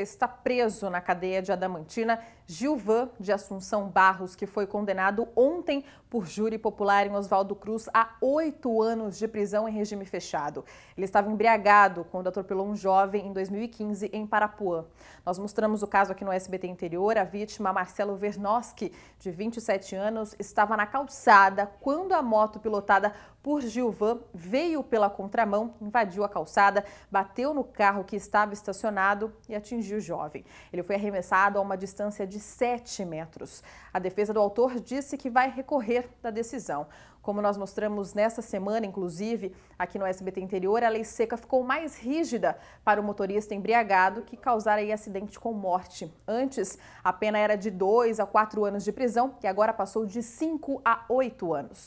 está preso na cadeia de Adamantina Gilvan de Assunção Barros, que foi condenado ontem por júri popular em Oswaldo Cruz a oito anos de prisão em regime fechado. Ele estava embriagado quando atropelou um jovem em 2015 em Parapuã. Nós mostramos o caso aqui no SBT Interior. A vítima, Marcelo Vernoski, de 27 anos, estava na calçada quando a moto pilotada por Gilvan veio pela contramão, invadiu a calçada, bateu no carro que estava estacionado e atingiu atingiu o jovem. Ele foi arremessado a uma distância de 7 metros. A defesa do autor disse que vai recorrer da decisão. Como nós mostramos nesta semana, inclusive, aqui no SBT Interior, a lei seca ficou mais rígida para o motorista embriagado que causara acidente com morte. Antes, a pena era de 2 a 4 anos de prisão e agora passou de 5 a 8 anos.